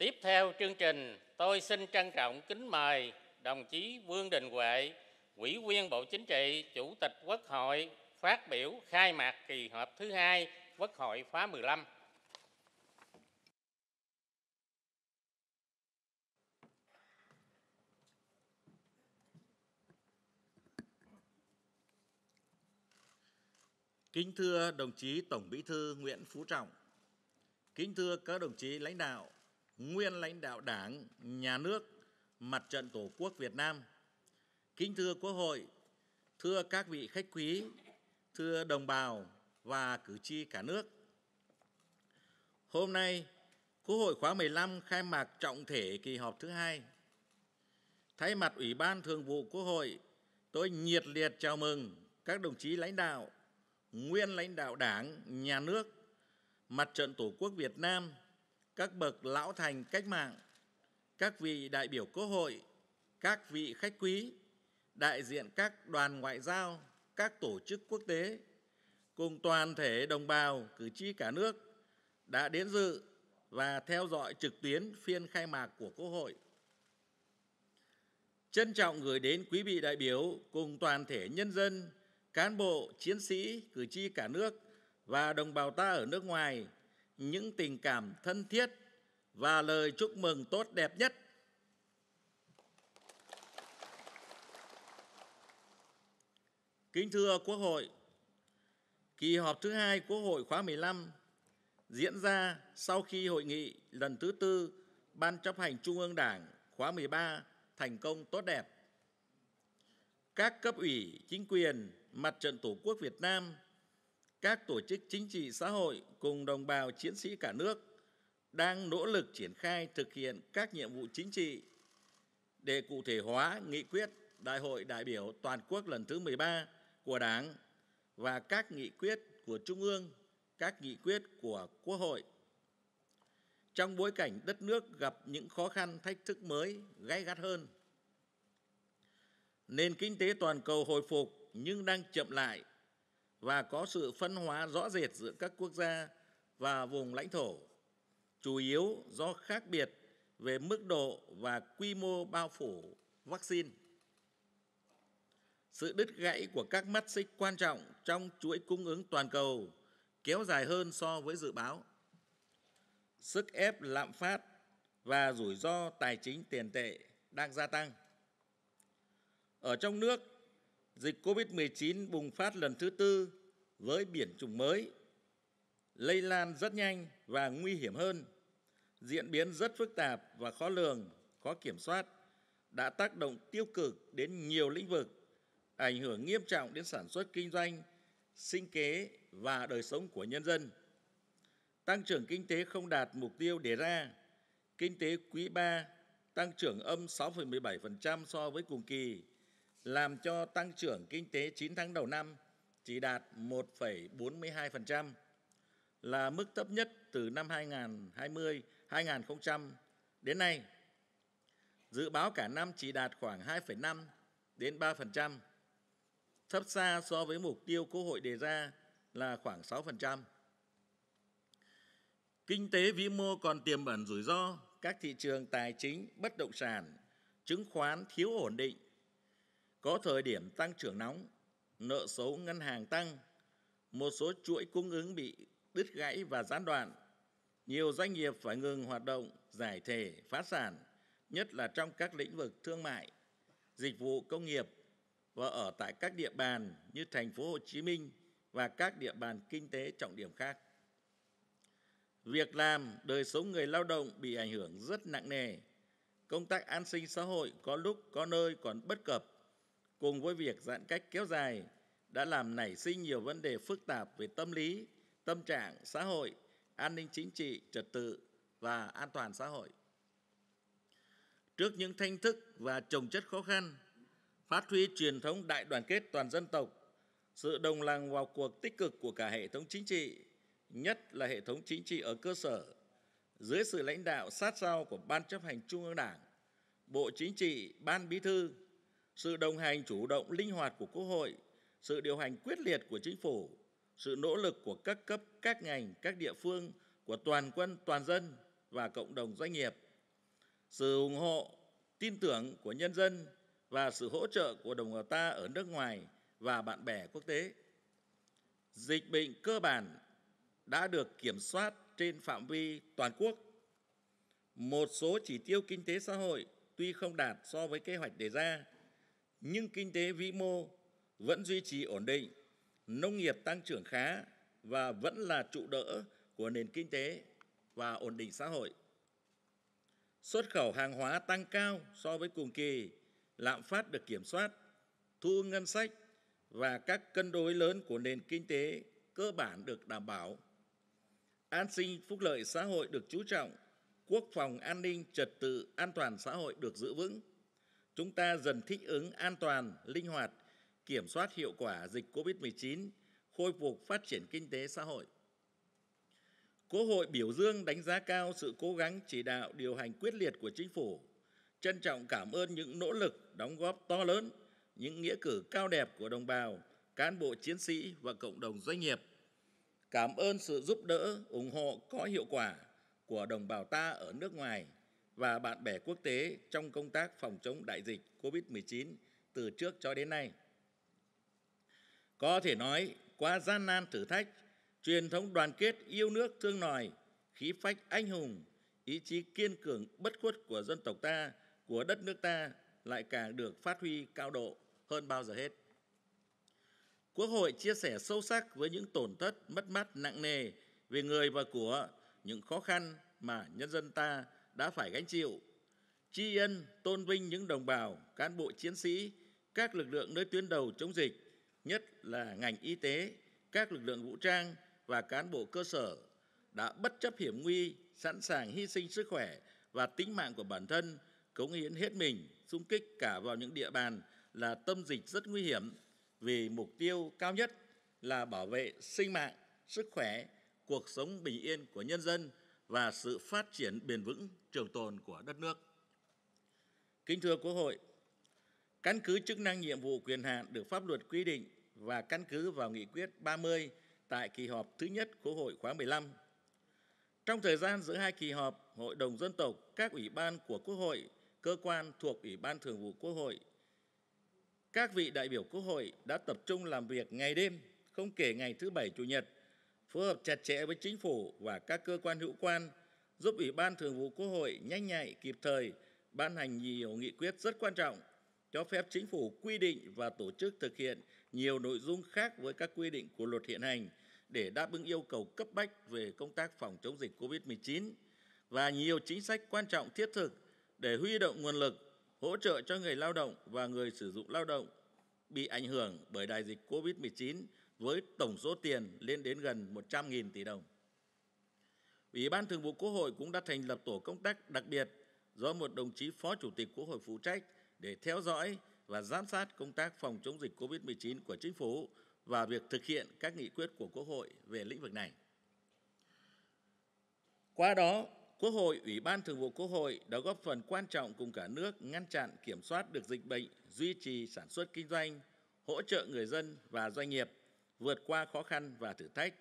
Tiếp theo chương trình, tôi xin trân trọng kính mời đồng chí Vương Đình Huệ, Ủy viên Bộ Chính trị, Chủ tịch Quốc hội phát biểu khai mạc kỳ họp thứ hai Quốc hội khóa 15. Kính thưa đồng chí Tổng Bí thư Nguyễn Phú Trọng, kính thưa các đồng chí lãnh đạo nguyên lãnh đạo Đảng, Nhà nước, Mặt trận Tổ quốc Việt Nam. Kính thưa Quốc hội, thưa các vị khách quý, thưa đồng bào và cử tri cả nước. Hôm nay, Quốc hội khóa 15 khai mạc trọng thể kỳ họp thứ hai. Thay mặt Ủy ban Thường vụ Quốc hội, tôi nhiệt liệt chào mừng các đồng chí lãnh đạo, nguyên lãnh đạo Đảng, Nhà nước, Mặt trận Tổ quốc Việt Nam – các bậc lão thành cách mạng, các vị đại biểu quốc hội, các vị khách quý, đại diện các đoàn ngoại giao, các tổ chức quốc tế, cùng toàn thể đồng bào cử tri cả nước đã đến dự và theo dõi trực tuyến phiên khai mạc của Quốc hội. Trân trọng gửi đến quý vị đại biểu cùng toàn thể nhân dân, cán bộ, chiến sĩ, cử tri cả nước và đồng bào ta ở nước ngoài – những tình cảm thân thiết và lời chúc mừng tốt đẹp nhất. Kính thưa Quốc hội, kỳ họp thứ hai Quốc hội khóa 15 diễn ra sau khi hội nghị lần thứ tư Ban chấp hành Trung ương Đảng khóa 13 thành công tốt đẹp. Các cấp ủy, chính quyền, mặt trận Tổ quốc Việt Nam – các tổ chức chính trị xã hội cùng đồng bào chiến sĩ cả nước đang nỗ lực triển khai thực hiện các nhiệm vụ chính trị để cụ thể hóa nghị quyết Đại hội đại biểu toàn quốc lần thứ 13 của Đảng và các nghị quyết của Trung ương, các nghị quyết của Quốc hội. Trong bối cảnh đất nước gặp những khó khăn thách thức mới, gay gắt hơn, nền kinh tế toàn cầu hồi phục nhưng đang chậm lại và có sự phân hóa rõ rệt giữa các quốc gia và vùng lãnh thổ, chủ yếu do khác biệt về mức độ và quy mô bao phủ vaccine. Sự đứt gãy của các mắt xích quan trọng trong chuỗi cung ứng toàn cầu kéo dài hơn so với dự báo. Sức ép lạm phát và rủi ro tài chính tiền tệ đang gia tăng. Ở trong nước, dịch COVID-19 bùng phát lần thứ tư với biển chủng mới, lây lan rất nhanh và nguy hiểm hơn, diễn biến rất phức tạp và khó lường, khó kiểm soát, đã tác động tiêu cực đến nhiều lĩnh vực, ảnh hưởng nghiêm trọng đến sản xuất kinh doanh, sinh kế và đời sống của nhân dân. Tăng trưởng kinh tế không đạt mục tiêu đề ra, kinh tế quý 3 tăng trưởng âm 6,17% so với cùng kỳ, làm cho tăng trưởng kinh tế 9 tháng đầu năm chỉ đạt 1,42% là mức thấp nhất từ năm 2020 2000 đến nay. Dự báo cả năm chỉ đạt khoảng 2,5 đến 3%, thấp xa so với mục tiêu Quốc hội đề ra là khoảng 6%. Kinh tế vĩ mô còn tiềm ẩn rủi ro, các thị trường tài chính, bất động sản, chứng khoán thiếu ổn định có thời điểm tăng trưởng nóng, nợ xấu ngân hàng tăng, một số chuỗi cung ứng bị đứt gãy và gián đoạn. Nhiều doanh nghiệp phải ngừng hoạt động, giải thể, phá sản, nhất là trong các lĩnh vực thương mại, dịch vụ công nghiệp và ở tại các địa bàn như thành phố Hồ Chí Minh và các địa bàn kinh tế trọng điểm khác. Việc làm, đời sống người lao động bị ảnh hưởng rất nặng nề. Công tác an sinh xã hội có lúc có nơi còn bất cập cùng với việc giãn cách kéo dài đã làm nảy sinh nhiều vấn đề phức tạp về tâm lý, tâm trạng, xã hội, an ninh chính trị, trật tự và an toàn xã hội. Trước những thách thức và trồng chất khó khăn, phát huy truyền thống đại đoàn kết toàn dân tộc, sự đồng lòng vào cuộc tích cực của cả hệ thống chính trị, nhất là hệ thống chính trị ở cơ sở, dưới sự lãnh đạo sát sao của Ban chấp hành Trung ương Đảng, Bộ Chính trị, Ban Bí thư, sự đồng hành chủ động linh hoạt của Quốc hội, sự điều hành quyết liệt của chính phủ, sự nỗ lực của các cấp, các ngành, các địa phương, của toàn quân, toàn dân và cộng đồng doanh nghiệp, sự ủng hộ, tin tưởng của nhân dân và sự hỗ trợ của đồng bào ta ở nước ngoài và bạn bè quốc tế. Dịch bệnh cơ bản đã được kiểm soát trên phạm vi toàn quốc. Một số chỉ tiêu kinh tế xã hội tuy không đạt so với kế hoạch đề ra, nhưng kinh tế vĩ mô vẫn duy trì ổn định, nông nghiệp tăng trưởng khá và vẫn là trụ đỡ của nền kinh tế và ổn định xã hội. Xuất khẩu hàng hóa tăng cao so với cùng kỳ, lạm phát được kiểm soát, thu ngân sách và các cân đối lớn của nền kinh tế cơ bản được đảm bảo. An sinh phúc lợi xã hội được chú trọng, quốc phòng an ninh trật tự an toàn xã hội được giữ vững chúng ta dần thích ứng an toàn, linh hoạt, kiểm soát hiệu quả dịch COVID-19, khôi phục phát triển kinh tế xã hội. Quốc hội biểu dương đánh giá cao sự cố gắng chỉ đạo điều hành quyết liệt của chính phủ, trân trọng cảm ơn những nỗ lực đóng góp to lớn, những nghĩa cử cao đẹp của đồng bào, cán bộ chiến sĩ và cộng đồng doanh nghiệp. Cảm ơn sự giúp đỡ, ủng hộ có hiệu quả của đồng bào ta ở nước ngoài – và bạn bè quốc tế trong công tác phòng chống đại dịch COVID-19 từ trước cho đến nay. Có thể nói, qua gian nan thử thách, truyền thống đoàn kết yêu nước thương nòi, khí phách anh hùng, ý chí kiên cường bất khuất của dân tộc ta, của đất nước ta lại càng được phát huy cao độ hơn bao giờ hết. Quốc hội chia sẻ sâu sắc với những tổn thất mất mát nặng nề về người và của những khó khăn mà nhân dân ta đã phải gánh chịu, tri ân tôn vinh những đồng bào, cán bộ chiến sĩ, các lực lượng nơi tuyến đầu chống dịch, nhất là ngành y tế, các lực lượng vũ trang và cán bộ cơ sở đã bất chấp hiểm nguy, sẵn sàng hy sinh sức khỏe và tính mạng của bản thân, cống hiến hết mình, xung kích cả vào những địa bàn là tâm dịch rất nguy hiểm vì mục tiêu cao nhất là bảo vệ sinh mạng, sức khỏe, cuộc sống bình yên của nhân dân và sự phát triển bền vững trường tồn của đất nước. Kính thưa Quốc hội, căn cứ chức năng nhiệm vụ quyền hạn được pháp luật quy định và căn cứ vào nghị quyết 30 tại kỳ họp thứ nhất Quốc hội khóa 15. Trong thời gian giữa hai kỳ họp, Hội đồng dân tộc, các ủy ban của Quốc hội, cơ quan thuộc Ủy ban Thường vụ Quốc hội, các vị đại biểu Quốc hội đã tập trung làm việc ngày đêm, không kể ngày thứ bảy chủ nhật phối hợp chặt chẽ với chính phủ và các cơ quan hữu quan, giúp Ủy ban Thường vụ Quốc hội nhanh nhạy, kịp thời ban hành nhiều nghị quyết rất quan trọng, cho phép chính phủ quy định và tổ chức thực hiện nhiều nội dung khác với các quy định của luật hiện hành để đáp ứng yêu cầu cấp bách về công tác phòng chống dịch COVID-19 và nhiều chính sách quan trọng thiết thực để huy động nguồn lực hỗ trợ cho người lao động và người sử dụng lao động bị ảnh hưởng bởi đại dịch COVID-19 với tổng số tiền lên đến gần 100.000 tỷ đồng. Ủy ban Thường vụ Quốc hội cũng đã thành lập tổ công tác đặc biệt do một đồng chí Phó Chủ tịch Quốc hội phụ trách để theo dõi và giám sát công tác phòng chống dịch COVID-19 của chính phủ và việc thực hiện các nghị quyết của Quốc hội về lĩnh vực này. Qua đó, Quốc hội, Ủy ban Thường vụ Quốc hội đã góp phần quan trọng cùng cả nước ngăn chặn kiểm soát được dịch bệnh, duy trì sản xuất kinh doanh, hỗ trợ người dân và doanh nghiệp vượt qua khó khăn và thử thách.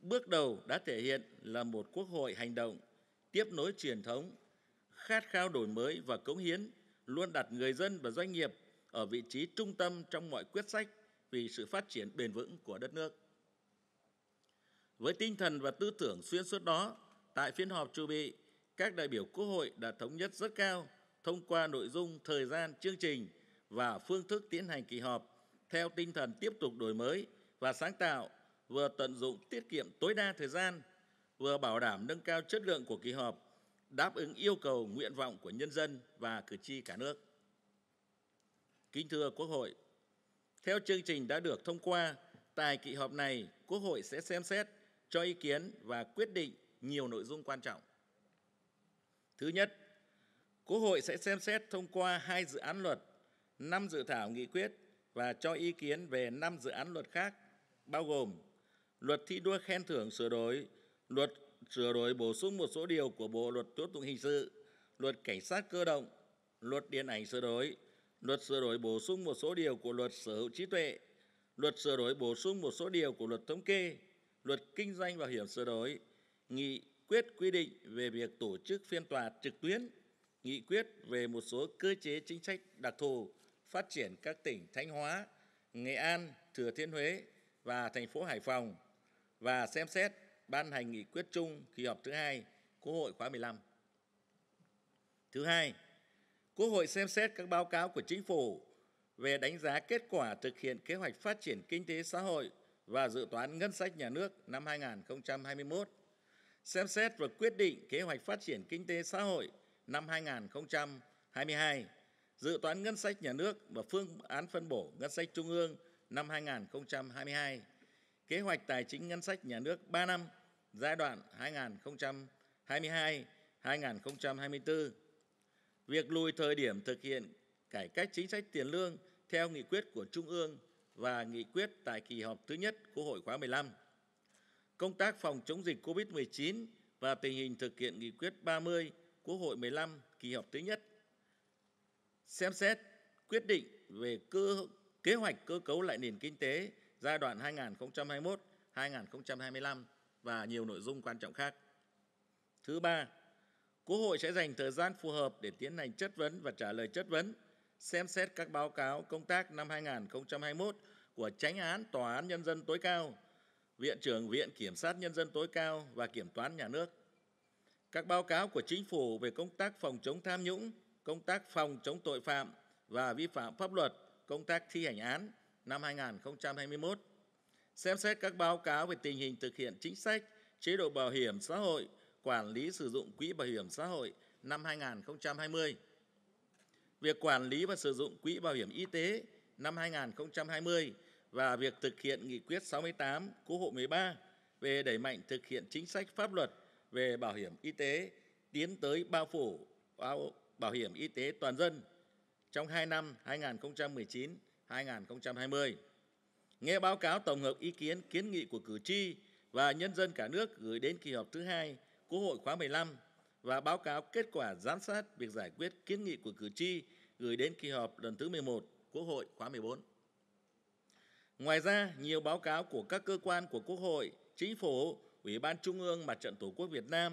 Bước đầu đã thể hiện là một quốc hội hành động, tiếp nối truyền thống, khát khao đổi mới và cống hiến, luôn đặt người dân và doanh nghiệp ở vị trí trung tâm trong mọi quyết sách vì sự phát triển bền vững của đất nước. Với tinh thần và tư tưởng xuyên suốt đó, tại phiên họp chủ bị, các đại biểu Quốc hội đã thống nhất rất cao thông qua nội dung, thời gian, chương trình và phương thức tiến hành kỳ họp theo tinh thần tiếp tục đổi mới, và sáng tạo, vừa tận dụng tiết kiệm tối đa thời gian, vừa bảo đảm nâng cao chất lượng của kỳ họp, đáp ứng yêu cầu nguyện vọng của nhân dân và cử tri cả nước. Kính thưa Quốc hội, theo chương trình đã được thông qua, tại kỳ họp này, Quốc hội sẽ xem xét, cho ý kiến và quyết định nhiều nội dung quan trọng. Thứ nhất, Quốc hội sẽ xem xét thông qua hai dự án luật, năm dự thảo nghị quyết và cho ý kiến về năm dự án luật khác bao gồm luật thi đua khen thưởng sửa đổi, luật sửa đổi bổ sung một số điều của Bộ luật tố tụng hình sự, luật cảnh sát cơ động, luật điện ảnh sửa đổi, luật sửa đổi bổ sung một số điều của luật sở hữu trí tuệ, luật sửa đổi bổ sung một số điều của luật thống kê, luật kinh doanh bảo hiểm sửa đổi, nghị quyết quy định về việc tổ chức phiên tòa trực tuyến, nghị quyết về một số cơ chế chính sách đặc thù phát triển các tỉnh Thanh Hóa, Nghệ An, Thừa Thiên Huế, và thành phố Hải Phòng và xem xét ban hành nghị quyết chung kỳ họp thứ hai Quốc hội khóa 15. Thứ hai, Quốc hội xem xét các báo cáo của Chính phủ về đánh giá kết quả thực hiện kế hoạch phát triển kinh tế xã hội và dự toán ngân sách nhà nước năm 2021, xem xét và quyết định kế hoạch phát triển kinh tế xã hội năm 2022, dự toán ngân sách nhà nước và phương án phân bổ ngân sách trung ương năm 2022, kế hoạch tài chính ngân sách nhà nước 3 năm giai đoạn 2022-2024. Việc lùi thời điểm thực hiện cải cách chính sách tiền lương theo nghị quyết của Trung ương và nghị quyết tại kỳ họp thứ nhất Quốc hội khóa 15. Công tác phòng chống dịch COVID-19 và tình hình thực hiện nghị quyết 30 Quốc hội 15 kỳ họp thứ nhất. Xem xét quyết định về cơ kế hoạch cơ cấu lại nền kinh tế giai đoạn 2021-2025 và nhiều nội dung quan trọng khác. Thứ ba, Quốc hội sẽ dành thời gian phù hợp để tiến hành chất vấn và trả lời chất vấn, xem xét các báo cáo công tác năm 2021 của tránh án Tòa án Nhân dân tối cao, Viện trưởng Viện Kiểm sát Nhân dân tối cao và Kiểm toán Nhà nước. Các báo cáo của Chính phủ về công tác phòng chống tham nhũng, công tác phòng chống tội phạm và vi phạm pháp luật – công tác thi hành án năm 2021, xem xét các báo cáo về tình hình thực hiện chính sách, chế độ bảo hiểm xã hội, quản lý sử dụng quỹ bảo hiểm xã hội năm 2020, việc quản lý và sử dụng quỹ bảo hiểm y tế năm 2020 và việc thực hiện nghị quyết 68 Quốc hội 13 về đẩy mạnh thực hiện chính sách pháp luật về bảo hiểm y tế tiến tới bao phủ bảo hiểm y tế toàn dân trong 2 năm 2019-2020. Nghe báo cáo tổng hợp ý kiến kiến nghị của cử tri và nhân dân cả nước gửi đến kỳ họp thứ hai Quốc hội khóa 15 và báo cáo kết quả giám sát việc giải quyết kiến nghị của cử tri gửi đến kỳ họp lần thứ 11 Quốc hội khóa 14. Ngoài ra, nhiều báo cáo của các cơ quan của Quốc hội, Chính phủ, Ủy ban Trung ương Mặt trận Tổ quốc Việt Nam,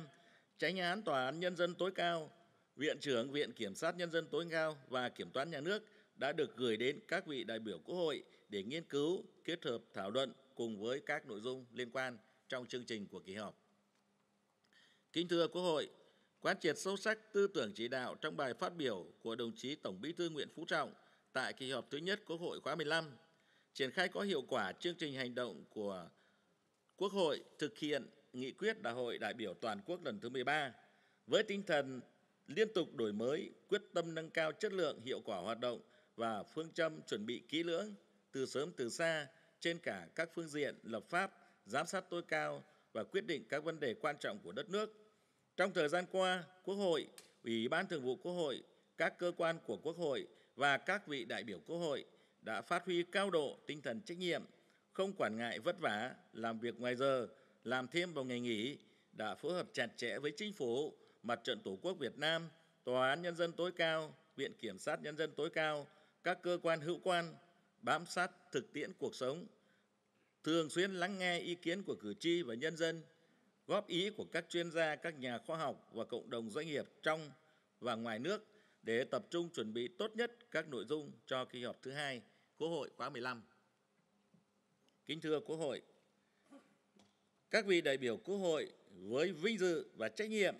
Tránh án Tòa án Nhân dân tối cao Viện trưởng Viện Kiểm sát Nhân dân tối cao và Kiểm toán Nhà nước đã được gửi đến các vị đại biểu Quốc hội để nghiên cứu, kết hợp thảo luận cùng với các nội dung liên quan trong chương trình của kỳ họp. Kính thưa Quốc hội, quán triệt sâu sắc tư tưởng chỉ đạo trong bài phát biểu của đồng chí Tổng Bí thư Nguyễn Phú Trọng tại kỳ họp thứ nhất Quốc hội khóa 15, triển khai có hiệu quả chương trình hành động của Quốc hội thực hiện nghị quyết Đại hội đại biểu toàn quốc lần thứ 13 với tinh thần liên tục đổi mới, quyết tâm nâng cao chất lượng, hiệu quả hoạt động và phương châm chuẩn bị kỹ lưỡng từ sớm từ xa trên cả các phương diện lập pháp, giám sát tối cao và quyết định các vấn đề quan trọng của đất nước. Trong thời gian qua, Quốc hội, Ủy ban Thường vụ Quốc hội, các cơ quan của Quốc hội và các vị đại biểu Quốc hội đã phát huy cao độ tinh thần trách nhiệm, không quản ngại vất vả, làm việc ngoài giờ, làm thêm vào ngày nghỉ, đã phối hợp chặt chẽ với chính phủ, Mặt trận Tổ quốc Việt Nam, Tòa án Nhân dân tối cao, Viện Kiểm sát Nhân dân tối cao, các cơ quan hữu quan, bám sát thực tiễn cuộc sống, thường xuyên lắng nghe ý kiến của cử tri và nhân dân, góp ý của các chuyên gia, các nhà khoa học và cộng đồng doanh nghiệp trong và ngoài nước để tập trung chuẩn bị tốt nhất các nội dung cho kỳ họp thứ hai Quốc hội khóa 15. Kính thưa Quốc hội, các vị đại biểu Quốc hội với vinh dự và trách nhiệm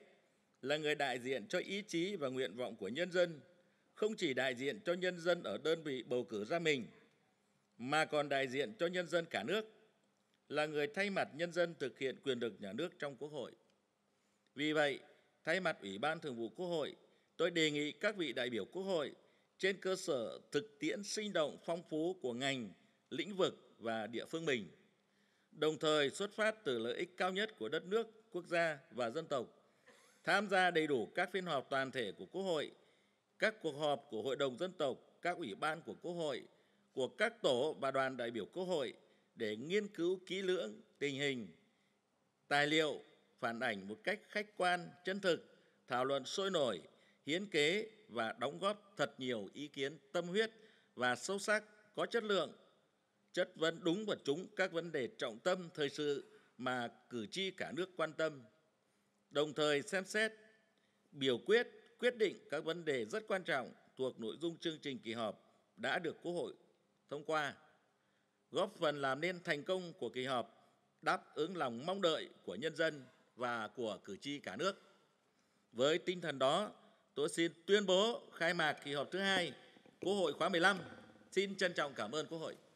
là người đại diện cho ý chí và nguyện vọng của nhân dân, không chỉ đại diện cho nhân dân ở đơn vị bầu cử ra mình, mà còn đại diện cho nhân dân cả nước, là người thay mặt nhân dân thực hiện quyền lực nhà nước trong Quốc hội. Vì vậy, thay mặt Ủy ban Thường vụ Quốc hội, tôi đề nghị các vị đại biểu Quốc hội trên cơ sở thực tiễn sinh động phong phú của ngành, lĩnh vực và địa phương mình, đồng thời xuất phát từ lợi ích cao nhất của đất nước, quốc gia và dân tộc, tham gia đầy đủ các phiên họp toàn thể của Quốc hội, các cuộc họp của Hội đồng Dân tộc, các ủy ban của Quốc hội, của các tổ và đoàn đại biểu Quốc hội để nghiên cứu kỹ lưỡng tình hình, tài liệu phản ảnh một cách khách quan, chân thực, thảo luận sôi nổi, hiến kế và đóng góp thật nhiều ý kiến tâm huyết và sâu sắc, có chất lượng, chất vấn đúng và trúng các vấn đề trọng tâm thời sự mà cử tri cả nước quan tâm đồng thời xem xét biểu quyết quyết định các vấn đề rất quan trọng thuộc nội dung chương trình kỳ họp đã được Quốc hội thông qua, góp phần làm nên thành công của kỳ họp, đáp ứng lòng mong đợi của nhân dân và của cử tri cả nước. Với tinh thần đó, tôi xin tuyên bố khai mạc kỳ họp thứ hai Quốc hội khóa 15. Xin trân trọng cảm ơn Quốc hội.